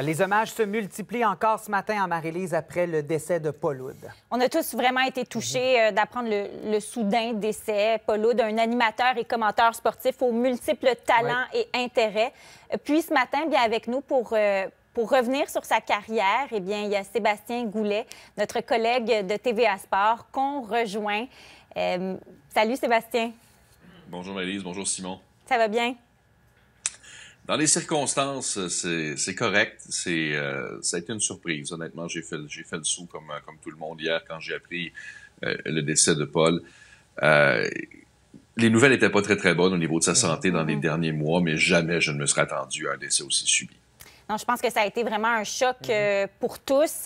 Les hommages se multiplient encore ce matin en Marie-Lise après le décès de Paul On a tous vraiment été touchés euh, d'apprendre le, soudain décès. Paul un animateur et commentateur sportif aux multiples talents et intérêts. Euh, puis ce matin, bien avec nous pour, euh, pour revenir sur sa carrière, eh bien, il y a Sébastien Goulet, notre collègue de TVA Sport, qu'on rejoint. salut Sébastien. Bonjour Marie-Lise, bonjour Simon. Ça va bien? Dans les circonstances, euh, c'est correct. C'est euh, ça a été une surprise. Honnêtement, j'ai fait le saut comme euh, comme tout le monde hier quand j'ai appris le décès de Paul. les nouvelles n'étaient pas très très bonnes au niveau de sa mm-hmm. santé dans les derniers mois, mais jamais je ne me serais attendu à un décès aussi subi. Non, je pense que ça a été vraiment un choc mm-hmm. pour tous.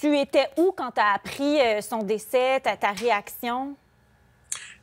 Tu étais où quand tu as appris son décès, ta réaction?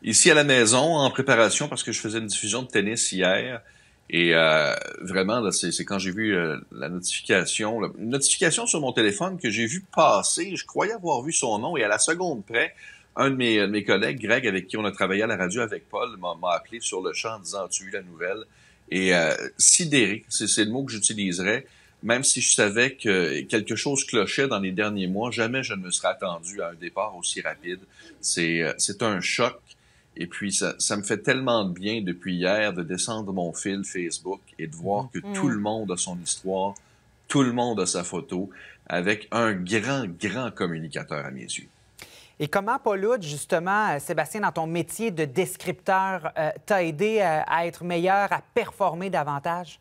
Ici à la maison, en préparation, parce que je faisais une diffusion de tennis hier. Et euh, vraiment, c'est, quand j'ai vu euh, la notification, une notification sur mon téléphone que j'ai vu passer. Je croyais avoir vu son nom et à la seconde près, un de mes, euh, de mes collègues, Greg, avec qui on a travaillé à la radio avec Paul, m'a, appelé sur le champ en disant tu as la nouvelle. Et euh, sidéré, c'est, c'est le mot que j'utiliserais. Même si je savais que quelque chose clochait dans les derniers mois, jamais je ne me serais attendu à un départ aussi rapide. C'est, euh, c'est un choc et puis, ça, me fait tellement de bien depuis hier de descendre mon fil Facebook et de voir mm. que tout le mm. monde a son histoire, tout le monde a sa photo, avec un grand, grand communicateur à mes yeux. Et comment, Pauloud, justement, euh, Sébastien, dans ton métier de descripteur, euh, t'a aidé euh, à, être meilleur, à performer davantage?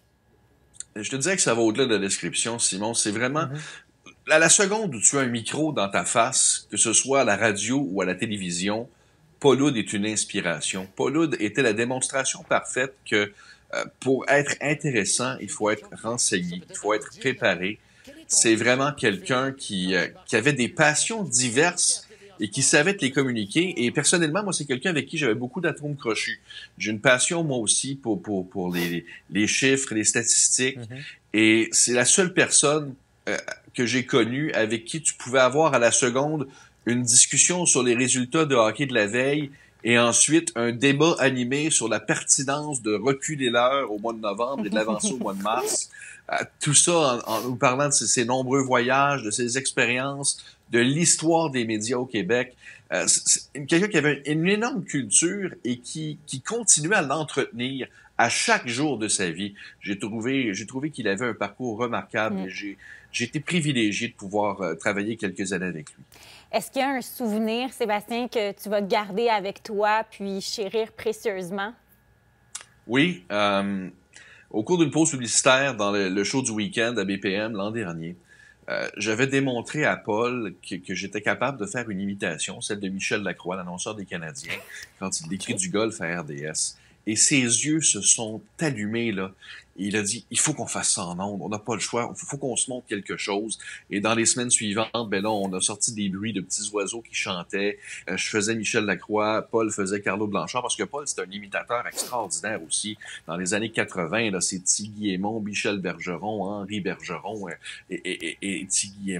Je te disais que ça va au-delà de la description, Simon. C'est vraiment à mm-hmm. la seconde où tu as un micro dans ta face, que ce soit à la radio ou à la télévision, Pauloud est une inspiration. Pauloud était la démonstration parfaite que euh, pour être intéressant, il faut être renseigné, il faut être préparé. C'est vraiment quelqu'un qui, euh, qui avait des passions diverses et qui savait te les communiquer. Et personnellement, moi, c'est quelqu'un avec qui j'avais beaucoup d'atomes crochus. J'ai une passion, moi aussi, pour, pour, pour les, les chiffres, les statistiques. Mm-hmm. Et c'est la seule personne euh, que j'ai connue avec qui tu pouvais avoir à la seconde une discussion sur les résultats de hockey de la veille et ensuite un débat animé sur la pertinence de reculer l'heure au mois de novembre et de l'avancer au mois de mars. Euh, tout ça en, nous parlant de ses, nombreux voyages, de ses expériences, de l'histoire des médias au Québec. Euh, quelqu'un qui avait une, énorme culture et qui, qui continuait à l'entretenir à chaque jour de sa vie. J'ai trouvé, qu'il avait un parcours remarquable. Mm. et J'ai, été privilégié de pouvoir euh, travailler quelques années avec lui. Est-ce qu'il y a un souvenir, Sébastien, que tu vas garder avec toi puis chérir précieusement? Oui. Euh, au cours d'une pause publicitaire dans le, show du week-end à BPM l'an dernier, euh, j'avais démontré à Paul que, j'étais capable de faire une imitation, celle de Michel Lacroix, l'annonceur des Canadiens, quand il décrit du golf à RDS. Et ses yeux se sont allumés, là. il a dit, il faut qu'on fasse ça en ondes. On n'a pas le choix. Il faut qu'on se montre quelque chose. Et dans les semaines suivantes, ben là, on a sorti des bruits de petits oiseaux qui chantaient. Euh, je faisais Michel Lacroix. Paul faisait Carlo Blanchard. Parce que Paul, c'est un imitateur extraordinaire aussi. Dans les années 80, là, c'est Tigui Michel Bergeron, Henri Bergeron euh, et, et, Tigui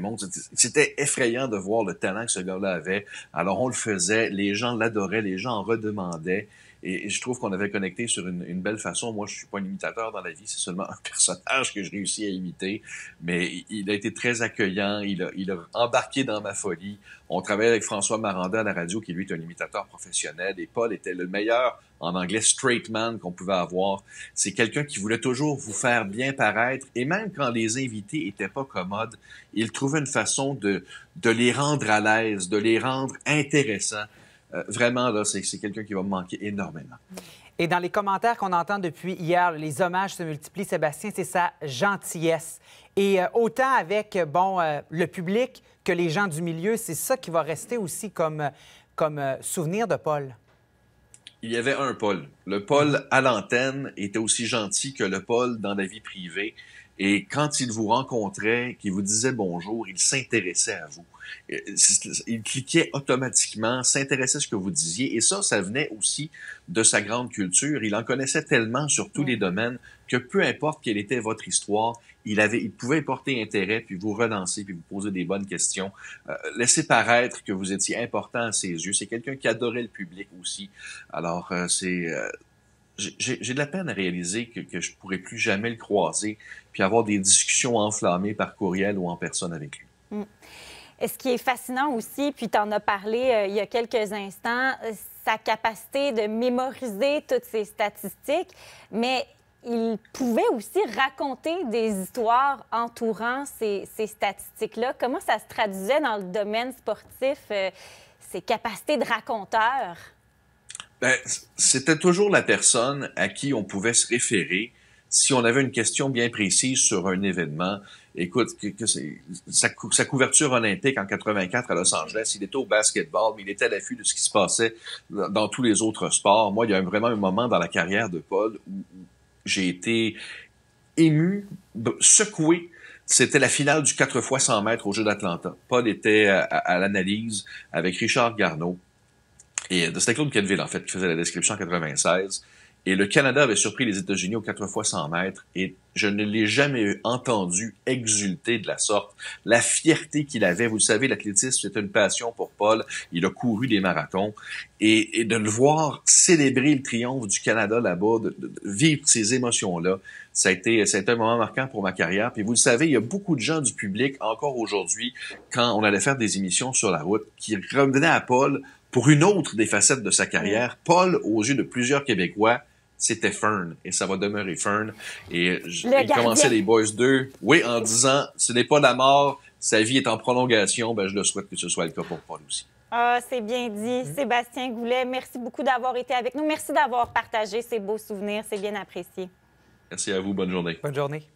C'était effrayant de voir le talent que ce gars-là avait. Alors, on le faisait. Les gens l'adoraient. Les gens en redemandaient. Et, je trouve qu'on avait connecté sur une, belle façon. Moi, je suis pas un imitateur dans la vie, c'est seulement un personnage que je réussis à imiter. Mais il, a été très accueillant, il a, embarqué dans ma folie. On travaillait avec François Maranda à la radio, qui lui est un imitateur professionnel. Et Paul était le meilleur en anglais straight man qu'on pouvait avoir. C'est quelqu'un qui voulait toujours vous faire bien paraître. Et même quand les invités étaient pas commodes, il trouvait une façon de, de les rendre à l'aise, de les rendre intéressants. Euh, vraiment, c'est quelqu'un qui va me manquer énormément. Et dans les commentaires qu'on entend depuis hier, les hommages se multiplient. Sébastien, c'est sa gentillesse. Et euh, autant avec, euh, bon, le public que les gens du milieu, c'est ça qui va rester aussi comme, comme souvenir de Paul. Il y avait un Paul. Le Paul à l'antenne était aussi gentil que le Paul dans la vie privée. Et quand il vous rencontrait, qu'il vous disait bonjour, il s'intéressait à vous. Euh, il cliquait automatiquement, s'intéressait à ce que vous disiez. Et ça, ça venait aussi de sa grande culture. Il en connaissait tellement sur tous les domaines que peu importe quelle était votre histoire, il, avait, il pouvait porter intérêt, puis vous relancer, puis vous poser des bonnes questions. Euh, laissez paraître que vous étiez important à ses yeux. C'est quelqu'un qui adorait le public aussi. Alors, euh, c'est, j'ai de la peine à réaliser que, que je pourrais plus jamais le croiser puis avoir des discussions enflammées par courriel ou en personne avec lui. Mm. Ce qui est fascinant aussi, puis tu en as parlé euh, il y a quelques instants, euh, sa capacité de mémoriser toutes ces statistiques, mais il pouvait aussi raconter des histoires entourant ces, statistiques-là. Comment ça se traduisait dans le domaine sportif, euh, ses capacités de raconteur? Ben, c'était toujours la personne à qui on pouvait se référer si on avait une question bien précise sur un événement. Écoute, que, sa, couverture olympique en 84 à Los Angeles, il était au basketball, mais il était à l'affût de ce qui se passait dans tous les autres sports. Moi, il y a vraiment un moment dans la carrière de Paul où j'ai été ému, secoué c'était la finale du 4 fois 100 mètres au Jeu d'Atlanta. Paul était à, à l'analyse avec Richard Garneau. Et c'était euh, Claude Kenville, en fait, qui faisait la description en 96. Et le Canada avait surpris les États-Unis aux 4 fois 100 mètres et je ne l'ai jamais entendu exulter de la sorte. La fierté qu'il avait, vous le savez, l'athlétisme, c'est une passion pour Paul. Il a couru des marathons et, et de le voir célébrer le triomphe du Canada là-bas, de, vivre ces émotions-là, ça a, été, ça a été un moment marquant pour ma carrière. Puis vous le savez, il y a beaucoup de gens du public encore aujourd'hui, quand on allait faire des émissions sur la route, qui revenaient à Paul pour une autre des facettes de sa carrière, Paul, aux yeux de plusieurs Québécois, c'était Fern et ça va demeurer Fern. Et il commençait les Boys 2, oui, en disant ce n'est pas la mort, sa vie est en prolongation. Ben, je le souhaite que ce soit le cas pour Paul aussi. Ah, c'est bien dit. Mm-hmm. Sébastien Goulet, merci beaucoup d'avoir été avec nous. Merci d'avoir partagé ces beaux souvenirs. C'est bien apprécié. Merci à vous. Bonne journée. Bonne journée.